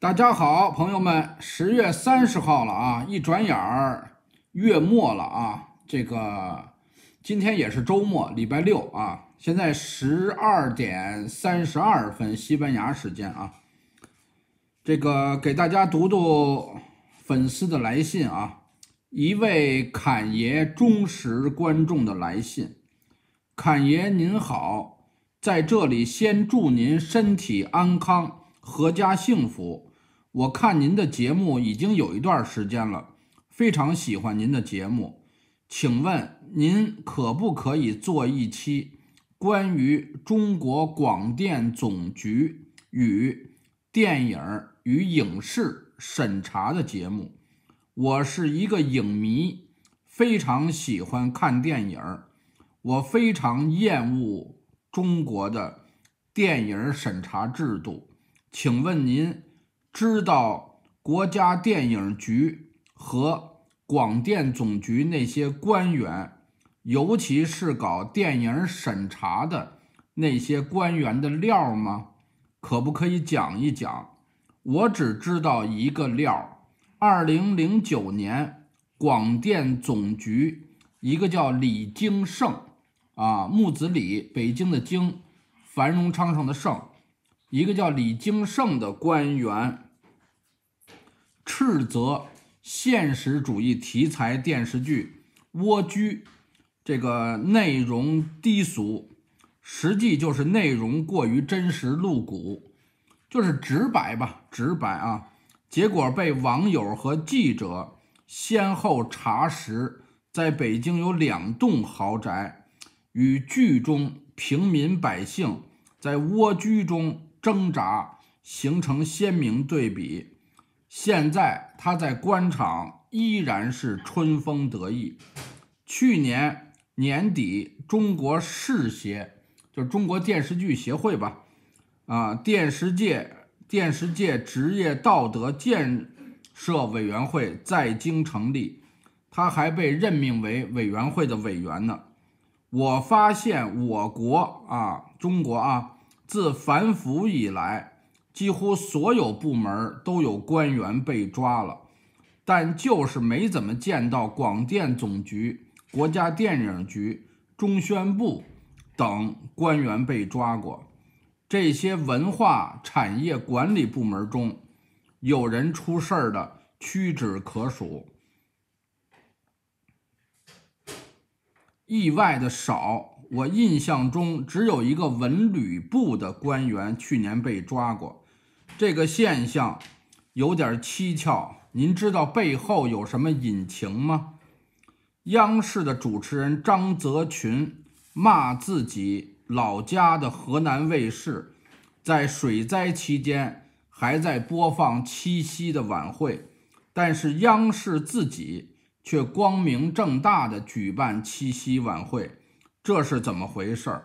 大家好，朋友们，十月三十号了啊，一转眼儿，月末了啊。这个今天也是周末，礼拜六啊。现在十二点三十二分，西班牙时间啊。这个给大家读读粉丝的来信啊，一位侃爷忠实观众的来信，侃爷您好，在这里先祝您身体安康，阖家幸福。我看您的节目已经有一段时间了，非常喜欢您的节目。请问您可不可以做一期关于中国广电总局与电影与影视审查的节目？我是一个影迷，非常喜欢看电影儿，我非常厌恶中国的电影审查制度。请问您？知道国家电影局和广电总局那些官员，尤其是搞电影审查的那些官员的料吗？可不可以讲一讲？我只知道一个料：，二零零九年，广电总局一个叫李京盛，啊，木子李，北京的京，繁荣昌盛的盛。一个叫李京胜的官员斥责现实主义题材电视剧《蜗居》这个内容低俗，实际就是内容过于真实露骨，就是直白吧，直白啊！结果被网友和记者先后查实，在北京有两栋豪宅，与剧中平民百姓在蜗居中。挣扎形成鲜明对比。现在他在官场依然是春风得意。去年年底，中国视协，就中国电视剧协会吧，啊，电视界电视界职业道德建设委员会在京成立，他还被任命为委员会的委员呢。我发现我国啊，中国啊。自反腐以来，几乎所有部门都有官员被抓了，但就是没怎么见到广电总局、国家电影局、中宣部等官员被抓过。这些文化产业管理部门中，有人出事儿的屈指可数，意外的少。我印象中只有一个文旅部的官员去年被抓过，这个现象有点蹊跷。您知道背后有什么隐情吗？央视的主持人张泽群骂自己老家的河南卫视，在水灾期间还在播放七夕的晚会，但是央视自己却光明正大的举办七夕晚会。这是怎么回事儿？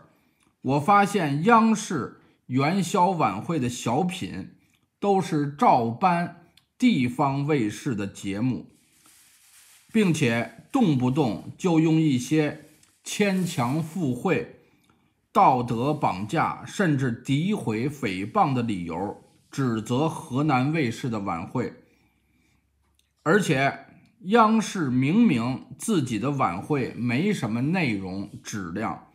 我发现央视元宵晚会的小品都是照搬地方卫视的节目，并且动不动就用一些牵强附会、道德绑架甚至诋毁、诽谤的理由指责河南卫视的晚会，而且。央视明明自己的晚会没什么内容质量，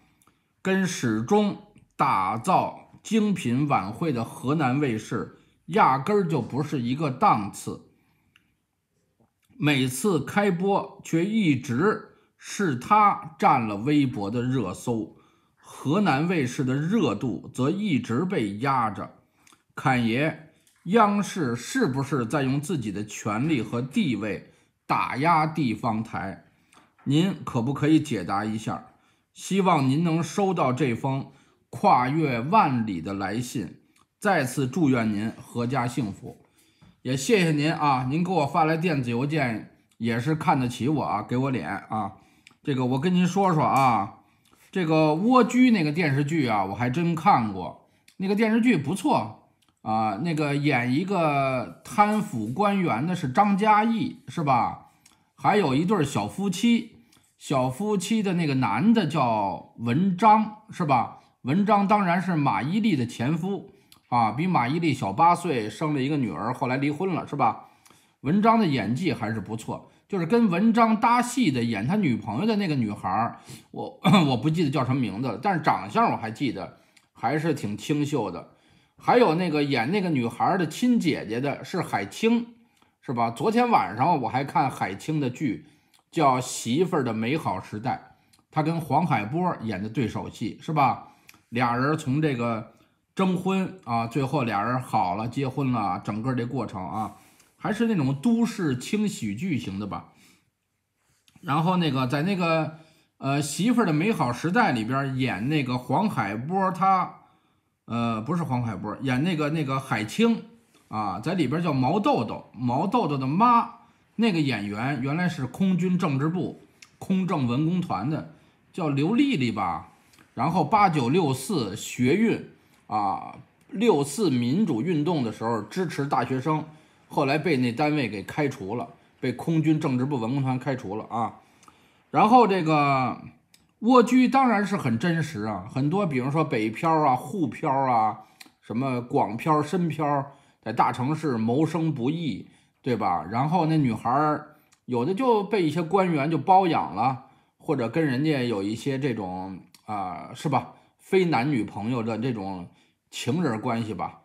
跟始终打造精品晚会的河南卫视压根儿就不是一个档次。每次开播却一直是他占了微博的热搜，河南卫视的热度则一直被压着。侃爷，央视是不是在用自己的权力和地位？打压地方台，您可不可以解答一下？希望您能收到这封跨越万里的来信。再次祝愿您阖家幸福，也谢谢您啊！您给我发来电子邮件，也是看得起我啊，给我脸啊！这个我跟您说说啊，这个蜗居那个电视剧啊，我还真看过，那个电视剧不错。啊，那个演一个贪腐官员的是张嘉译，是吧？还有一对小夫妻，小夫妻的那个男的叫文章，是吧？文章当然是马伊琍的前夫啊，比马伊琍小八岁，生了一个女儿，后来离婚了，是吧？文章的演技还是不错，就是跟文章搭戏的，演他女朋友的那个女孩，我 我不记得叫什么名字，但是长相我还记得，还是挺清秀的。还有那个演那个女孩的亲姐姐的是海清，是吧？昨天晚上我还看海清的剧，叫《媳妇儿的美好时代》，她跟黄海波演的对手戏，是吧？俩人从这个征婚啊，最后俩人好了，结婚了，整个这过程啊，还是那种都市轻喜剧型的吧。然后那个在那个呃《媳妇儿的美好时代》里边演那个黄海波他。呃，不是黄海波演那个那个海清啊，在里边叫毛豆豆，毛豆豆的妈，那个演员原来是空军政治部空政文工团的，叫刘丽丽吧。然后八九六四学运啊，六四民主运动的时候支持大学生，后来被那单位给开除了，被空军政治部文工团开除了啊。然后这个。蜗居当然是很真实啊，很多比如说北漂啊、沪漂啊、什么广漂、深漂，在大城市谋生不易，对吧？然后那女孩儿有的就被一些官员就包养了，或者跟人家有一些这种啊，是吧？非男女朋友的这种情人关系吧。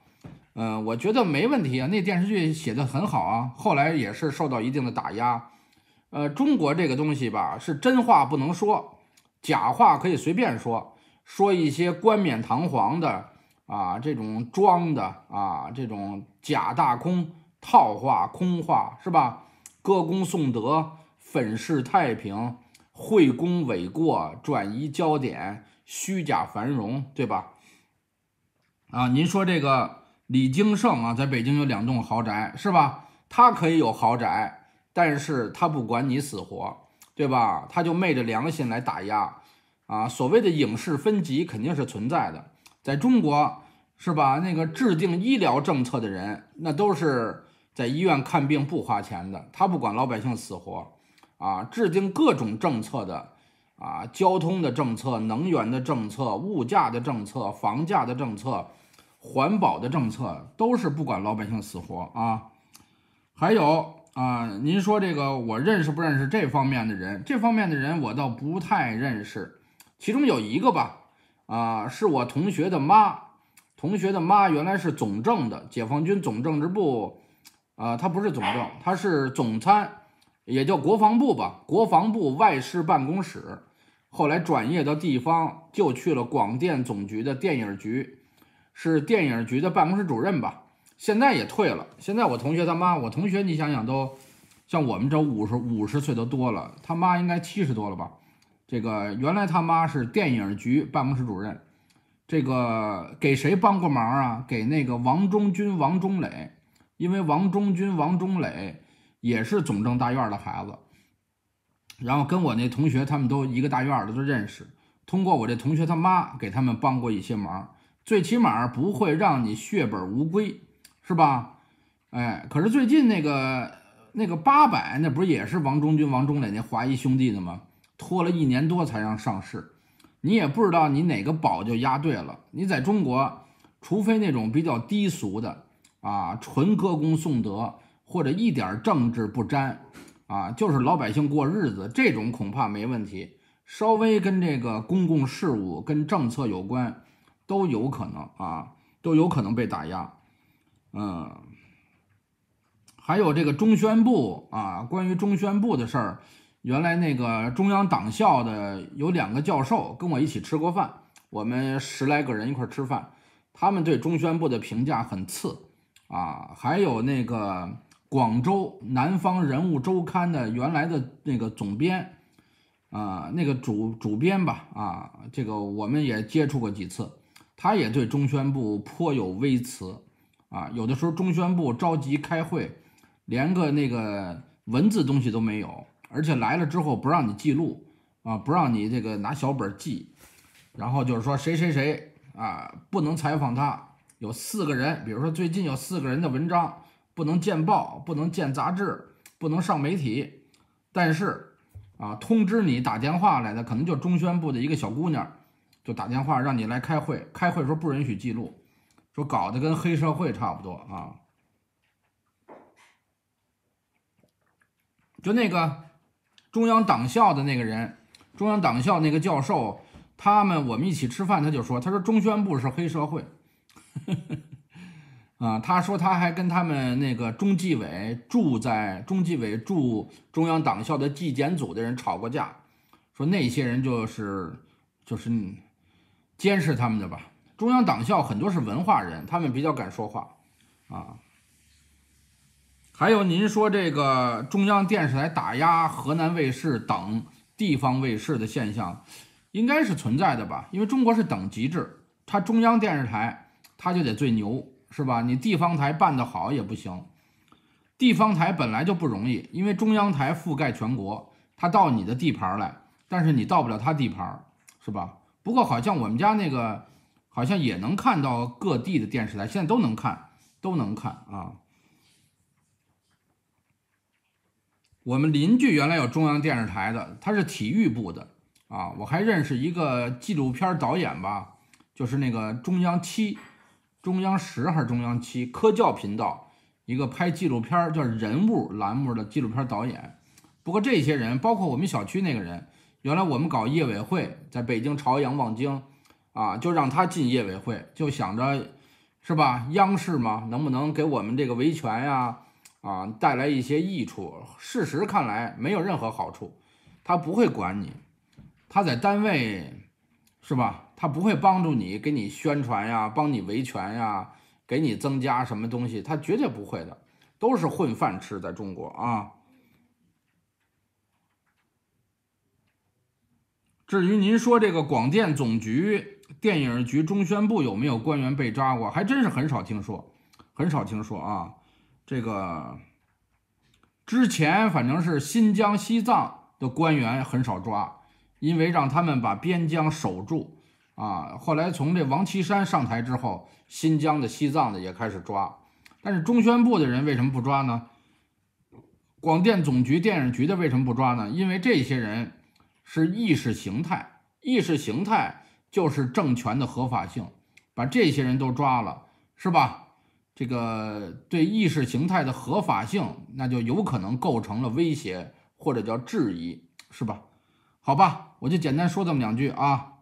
嗯，我觉得没问题啊，那电视剧写的很好啊。后来也是受到一定的打压。呃，中国这个东西吧，是真话不能说。假话可以随便说，说一些冠冕堂皇的啊，这种装的啊，这种假大空套话、空话是吧？歌功颂德、粉饰太平、会功诿过、转移焦点、虚假繁荣，对吧？啊，您说这个李京盛啊，在北京有两栋豪宅是吧？他可以有豪宅，但是他不管你死活。对吧？他就昧着良心来打压，啊，所谓的影视分级肯定是存在的，在中国，是吧？那个制定医疗政策的人，那都是在医院看病不花钱的，他不管老百姓死活，啊，制定各种政策的，啊，交通的政策、能源的政策、物价的政策、房价的政策、环保的政策，都是不管老百姓死活啊，还有。啊，您说这个我认识不认识这方面的人？这方面的人我倒不太认识，其中有一个吧，啊，是我同学的妈，同学的妈原来是总政的，解放军总政治部，啊，他不是总政，他是总参，也叫国防部吧，国防部外事办公室，后来转业到地方，就去了广电总局的电影局，是电影局的办公室主任吧。现在也退了。现在我同学他妈，我同学，你想想都，像我们这五十五十岁都多了，他妈应该七十多了吧？这个原来他妈是电影局办公室主任，这个给谁帮过忙啊？给那个王中军、王中磊，因为王中军、王中磊也是总政大院的孩子，然后跟我那同学他们都一个大院的都认识，通过我这同学他妈给他们帮过一些忙，最起码不会让你血本无归。是吧？哎，可是最近那个那个八百，那不是也是王中军、王中磊那华谊兄弟的吗？拖了一年多才让上市，你也不知道你哪个宝就压对了。你在中国，除非那种比较低俗的啊，纯歌功颂德或者一点政治不沾啊，就是老百姓过日子这种恐怕没问题。稍微跟这个公共事务、跟政策有关，都有可能啊，都有可能被打压。嗯，还有这个中宣部啊，关于中宣部的事儿，原来那个中央党校的有两个教授跟我一起吃过饭，我们十来个人一块儿吃饭，他们对中宣部的评价很次啊。还有那个广州《南方人物周刊》的原来的那个总编，啊，那个主主编吧，啊，这个我们也接触过几次，他也对中宣部颇有微词。啊，有的时候中宣部着急开会，连个那个文字东西都没有，而且来了之后不让你记录，啊，不让你这个拿小本记，然后就是说谁谁谁啊，不能采访他，有四个人，比如说最近有四个人的文章不能见报，不能见杂志，不能上媒体，但是啊，通知你打电话来的可能就中宣部的一个小姑娘，就打电话让你来开会，开会时候不允许记录。说搞得跟黑社会差不多啊！就那个中央党校的那个人，中央党校那个教授，他们我们一起吃饭，他就说，他说中宣部是黑社会，啊，他说他还跟他们那个中纪委住在中纪委住中央党校的纪检组的人吵过架，说那些人就是就是监视他们的吧。中央党校很多是文化人，他们比较敢说话，啊。还有您说这个中央电视台打压河南卫视等地方卫视的现象，应该是存在的吧？因为中国是等级制，它中央电视台它就得最牛，是吧？你地方台办得好也不行，地方台本来就不容易，因为中央台覆盖全国，它到你的地盘来，但是你到不了它地盘，是吧？不过好像我们家那个。好像也能看到各地的电视台，现在都能看，都能看啊。我们邻居原来有中央电视台的，他是体育部的啊。我还认识一个纪录片导演吧，就是那个中央七、中央十还是中央七科教频道一个拍纪录片叫人物栏目的纪录片导演。不过这些人，包括我们小区那个人，原来我们搞业委会，在北京朝阳望京。啊，就让他进业委会，就想着，是吧？央视嘛，能不能给我们这个维权呀？啊，带来一些益处？事实看来没有任何好处，他不会管你，他在单位，是吧？他不会帮助你，给你宣传呀，帮你维权呀，给你增加什么东西？他绝对不会的，都是混饭吃，在中国啊。至于您说这个广电总局，电影局中宣部有没有官员被抓过？还真是很少听说，很少听说啊。这个之前反正是新疆、西藏的官员很少抓，因为让他们把边疆守住啊。后来从这王岐山上台之后，新疆的、西藏的也开始抓。但是中宣部的人为什么不抓呢？广电总局、电影局的为什么不抓呢？因为这些人是意识形态，意识形态。就是政权的合法性，把这些人都抓了，是吧？这个对意识形态的合法性，那就有可能构成了威胁或者叫质疑，是吧？好吧，我就简单说这么两句啊。